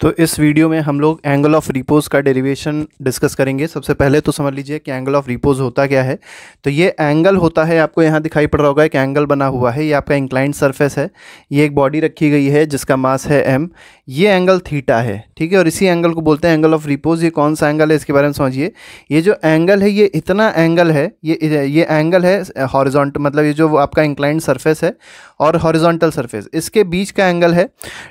तो इस वीडियो में हम लोग एंगल ऑफ रिपोज का डेरिवेशन डिस्कस करेंगे सबसे पहले तो समझ लीजिए कि एंगल ऑफ रिपोज होता क्या है तो ये एंगल होता है आपको यहाँ दिखाई पड़ रहा होगा एक एंगल बना हुआ है ये आपका इंक्लाइंट सरफेस है ये एक बॉडी रखी गई है जिसका मास है एम ये एंगल थीटा है ठीक है और इसी एंगल को बोलते हैं एंगल ऑफ रिपोज ये कौन सा एंगल है इसके बारे में समझिए ये जो एंगल है ये इतना एंगल है ये ये एंगल है हॉरिजोंट मतलब ये जो आपका इंक्लाइंट सर्फेस है और हॉरिजोंटल सर्फेस इसके बीच का एंगल है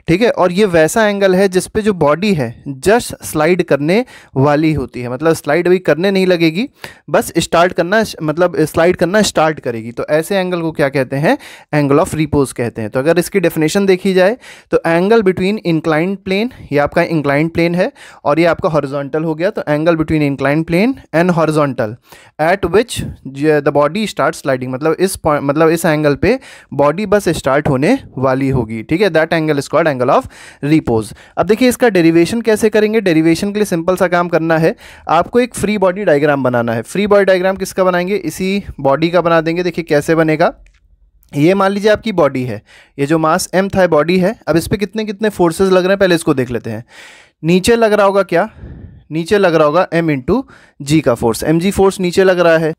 ठीक है और ये वैसा एंगल है जिसपे पे जो बॉडी है जस्ट स्लाइड करने वाली होती है मतलब स्लाइड अभी करने नहीं लगेगी बस स्टार्ट करना मतलब स्लाइड करना स्टार्ट करेगी तो ऐसे एंगल को क्या कहते हैं एंगल ऑफ रिपोज कहते हैं तो अगर इसकी डेफिनेशन देखी जाए तो एंगल बिटवीन इंक्लाइंड प्लेन ये आपका इंक्लाइंड प्लेन है और ये आपका हॉरिजोंटल हो गया तो angle between inclined plane and horizontal at which the body start sliding मतलब इस मतलब इस एंगल पे बॉडी बस स्टार्ट होने वाली होगी ठीक है that angle is called angle of repose अब देखिए इसका डेरिवेशन कैसे करेंगे डेरिवेशन के लिए सिंपल सा काम करना है आपको एक फ्री बॉडी डायग्राम बनाना है फ्री बॉडी डायग्राम किसका बनाएंगे इसी बॉडी का बना देंगे देखिए कैसे बनेगा ये मान लीजिए आपकी बॉडी है ये जो मास एम था बॉडी है अब इस पर कितने कितने फोर्सेज लग रहे हैं पहले इसको देख लेते हैं नीचे लग रहा होगा क्या नीचे लग रहा होगा एम इंटू जी का फोर्स एम जी फोर्स नीचे लग रहा है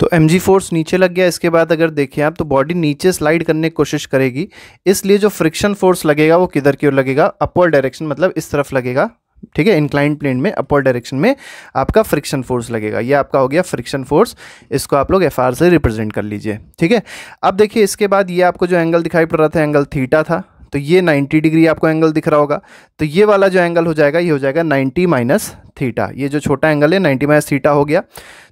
तो एम जी फोर्स नीचे लग गया इसके बाद अगर देखें आप तो बॉडी नीचे स्लाइड करने की कोशिश करेगी इसलिए जो फ्रिक्शन फोर्स लगेगा वो किधर की ओर लगेगा अपवर्ड डायरेक्शन मतलब इस तरफ लगेगा ठीक है इंक्लाइंट प्लेन में अपवर्ड डायरेक्शन में आपका फ्रिक्शन फोर्स लगेगा ये आपका हो गया फ्रिक्शन फोर्स इसको आप लोग एफ से रिप्रेजेंट कर लीजिए ठीक है अब देखिए इसके बाद ये आपको जो एंगल दिखाई पड़ रहा था एंगल थीटा था तो ये 90 डिग्री आपको एंगल दिख रहा होगा तो ये वाला जो एंगल हो जाएगा ये हो जाएगा 90 माइनस थीटा ये जो छोटा एंगल है 90 माइनस थीटा हो गया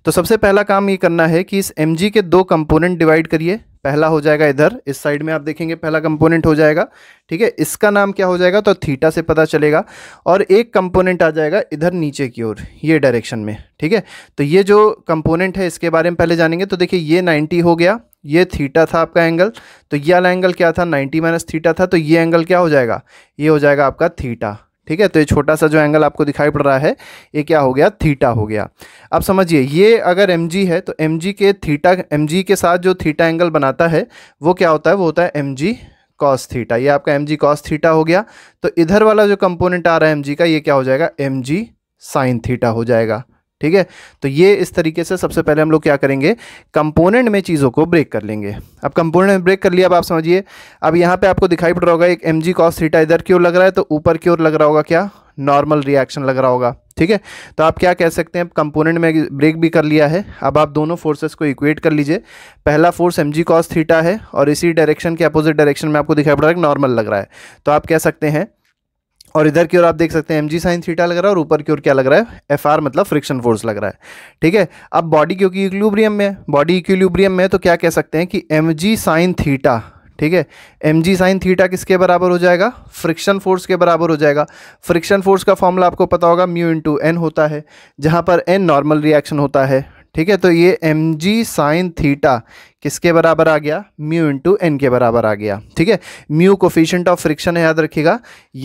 तो सबसे पहला काम ये करना है कि इस एम के दो कंपोनेंट डिवाइड करिए पहला हो जाएगा इधर इस साइड में आप देखेंगे पहला कंपोनेंट हो जाएगा ठीक है इसका नाम क्या हो जाएगा तो थीटा से पता चलेगा और एक कंपोनेंट आ जाएगा इधर नीचे की ओर ये डायरेक्शन में ठीक है तो ये जो कंपोनेंट है इसके बारे में पहले जानेंगे तो देखिए ये 90 हो गया ये थीटा था आपका एंगल तो ये वाला एंगल क्या था 90 माइनस थीटा था तो ये एंगल क्या हो जाएगा ये हो जाएगा आपका थीटा ठीक है तो ये छोटा सा जो एंगल आपको दिखाई पड़ रहा है ये क्या हो गया थीटा हो गया अब समझिए ये अगर एम है तो एम के थीटा एम के साथ जो थीटा एंगल बनाता है वो क्या होता है वो होता है एम कॉस थीटा ये आपका एम जी कॉस थीटा हो गया तो इधर वाला जो कंपोनेंट आ रहा है एम का ये क्या हो जाएगा एम जी साइन थीटा हो जाएगा ठीक है तो ये इस तरीके से सबसे पहले हम लोग क्या करेंगे कंपोनेंट में चीज़ों को ब्रेक कर लेंगे अब कंपोनेंट में ब्रेक कर लिया अब आप समझिए अब यहाँ पे आपको दिखाई पड़ रहा होगा एक एम जी कॉस थीटा इधर की ओर लग रहा है तो ऊपर की ओर लग रहा होगा क्या नॉर्मल रिएक्शन लग रहा होगा ठीक है तो आप क्या कह सकते हैं अब कंपोनेंट में ब्रेक भी कर लिया है अब आप दोनों फोर्सेस को इक्वेट कर लीजिए पहला force M G cos theta है और इसी डायरेक्शन के अपोजिट डायरेक्शन में आपको दिखाई पड़ रहा है नॉर्मल लग रहा है तो आप कह सकते हैं और इधर की ओर आप देख सकते हैं एम जी साइन थीटा लग रहा है और ऊपर की ओर क्या लग रहा है एफ आर मतलब फ्रिक्शन फोर्स लग रहा है ठीक है अब बॉडी क्योंकि इक्विलिब्रियम में है बॉडी इक्विलिब्रियम में है तो क्या कह सकते हैं कि एम जी साइन थीटा ठीक है एम जी साइन थीटा किसके बराबर हो जाएगा फ्रिक्शन फोर्स के बराबर हो जाएगा फ्रिक्शन फोर्स का फॉर्मूला आपको पता होगा म्यू इंटू एन होता है जहाँ पर एन नॉर्मल रिएक्शन होता है ठीक है तो ये एम जी साइन थीटा किसके बराबर आ गया म्यू इंटू एन के बराबर आ गया ठीक है म्यू कोफिशियंट ऑफ फ्रिक्शन है याद रखिएगा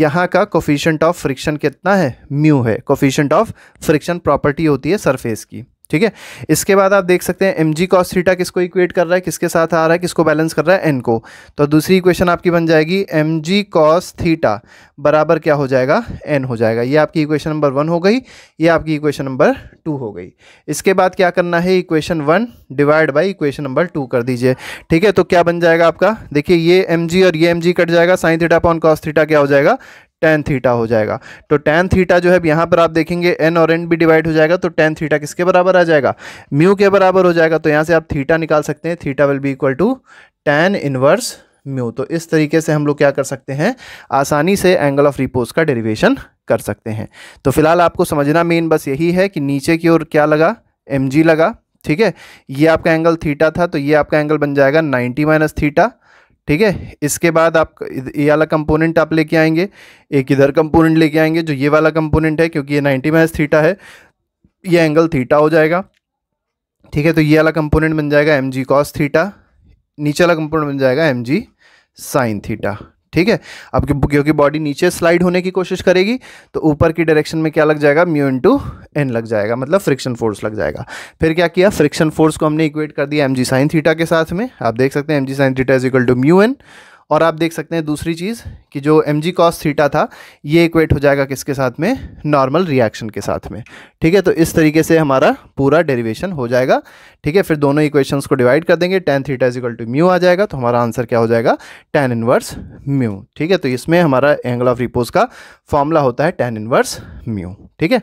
यहाँ का कोफिशियंट ऑफ फ्रिक्शन कितना है म्यू है कोफिशियंट ऑफ फ्रिक्शन प्रॉपर्टी होती है सरफेस की ठीक है इसके बाद आप देख सकते हैं एम जी कॉस थीटा किसको इक्वेट कर रहा है किसके साथ आ रहा है किसको बैलेंस कर रहा है एन को तो दूसरी इक्वेशन आपकी बन जाएगी एम जी कॉस थीटा बराबर क्या हो जाएगा एन हो जाएगा ये आपकी इक्वेशन नंबर वन हो गई ये आपकी इक्वेशन नंबर टू हो गई इसके बाद क्या करना है equation one divide by equation number two कर दीजिए ठीक है तो क्या बन जाएगा आपका देखिए ये एम जी और ये एम जी कट जाएगा sine theta upon cos theta क्या हो जाएगा टेन थीटा हो जाएगा तो टेन थीटा जो है यहाँ पर आप देखेंगे एन और एन भी डिवाइड हो जाएगा तो टेन थीटा किसके बराबर आ जाएगा म्यू के बराबर हो जाएगा तो यहाँ से आप थीटा निकाल सकते हैं theta will be equal to tan inverse mu तो इस तरीके से हम लोग क्या कर सकते हैं आसानी से एंगल ऑफ रिपोज का डेरिवेशन कर सकते हैं तो फिलहाल आपको समझना मेन बस यही है कि नीचे की ओर क्या लगा एम लगा ठीक है ये आपका एंगल थीटा था तो ये आपका एंगल बन जाएगा नाइन्टी माइनस थीटा ठीक है इसके बाद आप ये वाला कंपोनेंट आप लेके आएंगे एक इधर कंपोनेंट लेके आएंगे जो ये वाला कंपोनेंट है क्योंकि ये 90 माइनस थीटा है ये एंगल थीटा हो जाएगा ठीक है तो ये वाला कंपोनेंट बन जाएगा एम जी कॉस थीटा नीचे वाला कंपोनेंट बन जाएगा एम जी साइन थीटा ठीक है अब क्योंकि बॉडी नीचे स्लाइड होने की कोशिश करेगी तो ऊपर की डायरेक्शन में क्या लग जाएगा म्यू टू एन लग जाएगा मतलब फ्रिक्शन फोर्स लग जाएगा फिर क्या किया फ्रिक्शन फोर्स को हमने इक्वेट कर दिया एम जी साइन थीटा के साथ में आप देख सकते हैं M G sine theta is equal to mu N और आप देख सकते हैं दूसरी चीज़ कि जो एम जी कॉस थीटा था ये इक्वेट हो जाएगा किसके साथ में नॉर्मल रिएक्शन के साथ में ठीक है तो इस तरीके से हमारा पूरा डेरिवेशन हो जाएगा ठीक है फिर दोनों इक्वेशंस को डिवाइड कर देंगे tan theta is equal to mu आ जाएगा तो हमारा आंसर क्या हो जाएगा टेन इनवर्स म्यू ठीक है तो इसमें हमारा एंगल ऑफ रिपोज का फॉर्मूला होता है टेन इनवर्स म्यू ठीक है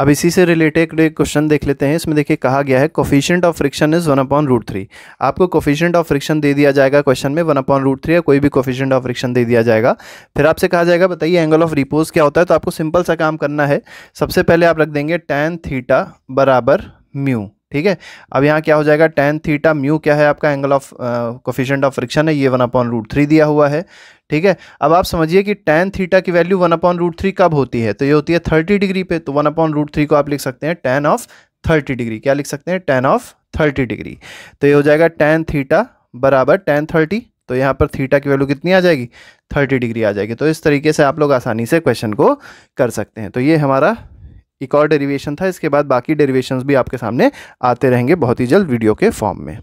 अब इसी से रिलेटेड एक क्वेश्चन देख लेते हैं इसमें देखिए कहा गया है coefficient of friction is one upon root three आपको कोफिशियंट ऑफ फ्रिक्शन दे दिया जाएगा क्वेश्चन में वन अपॉन रूट थ्री या कोई भी कोफिशियंट ऑफ फ्रिक्शन दे दिया जाएगा फिर आपसे कहा जाएगा बताइए एंगल ऑफ रिपोज क्या होता है तो आपको सिंपल सा काम करना है सबसे पहले आप रख देंगे टेन थीटा बराबर म्यू ठीक है अब यहाँ क्या हो जाएगा टेन थीटा म्यू क्या है आपका angle of coefficient of friction है ये वन अपॉन रूट थ्री दिया हुआ है ठीक है अब आप समझिए कि टेन थीटा की value one upon root three कब होती है तो ये होती है थर्टी डिग्री पे तो वन अपॉन रूट थ्री को आप लिख सकते हैं टेन ऑफ थर्टी डिग्री क्या लिख सकते हैं टेन ऑफ थर्टी डिग्री तो ये हो जाएगा टेन थीटा बराबर टेन थर्टी तो यहाँ पर थीटा की वैल्यू कितनी आ जाएगी थर्टी डिग्री आ जाएगी तो इस तरीके से आप लोग आसानी से क्वेश्चन को कर सकते हैं तो ये हमारा एक और डेरिवेशन था इसके बाद बाकी डेरिवेशंस भी आपके सामने आते रहेंगे बहुत ही जल्द वीडियो के फॉर्म में